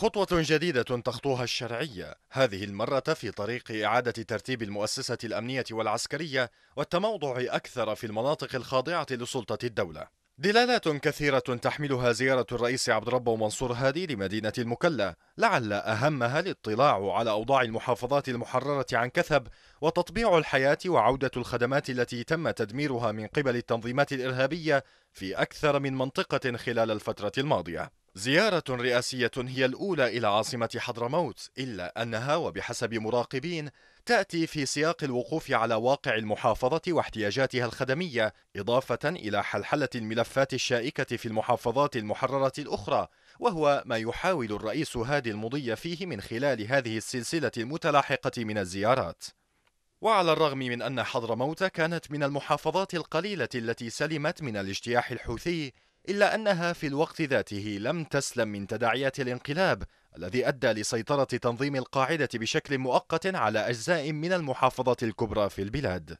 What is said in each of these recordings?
خطوة جديدة تخطوها الشرعية هذه المرة في طريق إعادة ترتيب المؤسسة الأمنية والعسكرية والتموضع أكثر في المناطق الخاضعة لسلطة الدولة دلالات كثيرة تحملها زيارة الرئيس عبد ربه منصور هادي لمدينة المكلا لعل أهمها الاطلاع على أوضاع المحافظات المحررة عن كثب وتطبيع الحياة وعودة الخدمات التي تم تدميرها من قبل التنظيمات الإرهابية في أكثر من منطقة خلال الفترة الماضية زيارة رئاسية هي الأولى إلى عاصمة حضرموت إلا أنها وبحسب مراقبين تأتي في سياق الوقوف على واقع المحافظة واحتياجاتها الخدمية إضافة إلى حلحلة الملفات الشائكة في المحافظات المحررة الأخرى وهو ما يحاول الرئيس هادي المضي فيه من خلال هذه السلسلة المتلاحقة من الزيارات وعلى الرغم من أن حضرموت كانت من المحافظات القليلة التي سلمت من الاجتياح الحوثي إلا أنها في الوقت ذاته لم تسلم من تداعيات الانقلاب الذي أدى لسيطرة تنظيم القاعدة بشكل مؤقت على أجزاء من المحافظة الكبرى في البلاد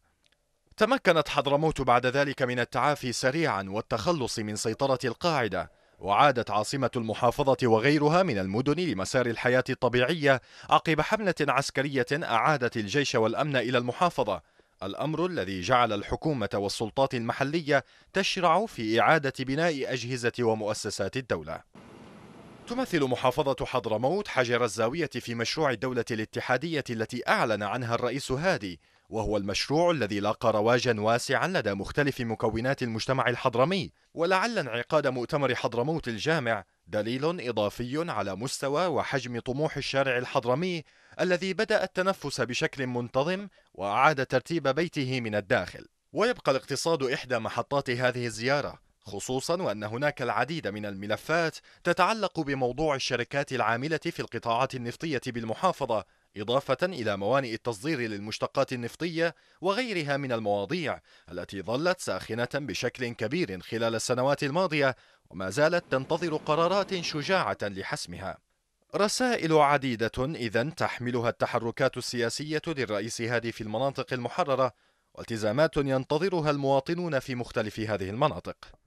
تمكنت حضرموت بعد ذلك من التعافي سريعا والتخلص من سيطرة القاعدة وعادت عاصمة المحافظة وغيرها من المدن لمسار الحياة الطبيعية عقب حملة عسكرية أعادت الجيش والأمن إلى المحافظة الأمر الذي جعل الحكومة والسلطات المحلية تشرع في إعادة بناء أجهزة ومؤسسات الدولة تمثل محافظة حضرموت حجر الزاوية في مشروع الدولة الاتحادية التي أعلن عنها الرئيس هادي وهو المشروع الذي لاقى رواجا واسعا لدى مختلف مكونات المجتمع الحضرمي ولعل انعقاد مؤتمر حضرموت الجامع دليل إضافي على مستوى وحجم طموح الشارع الحضرمي الذي بدأ التنفس بشكل منتظم وأعاد ترتيب بيته من الداخل ويبقى الاقتصاد إحدى محطات هذه الزيارة خصوصا وأن هناك العديد من الملفات تتعلق بموضوع الشركات العاملة في القطاعات النفطية بالمحافظة إضافة إلى موانئ التصدير للمشتقات النفطية وغيرها من المواضيع التي ظلت ساخنة بشكل كبير خلال السنوات الماضية وما زالت تنتظر قرارات شجاعة لحسمها. رسائل عديدة إذا تحملها التحركات السياسية للرئيس هادي في المناطق المحررة والتزامات ينتظرها المواطنون في مختلف هذه المناطق.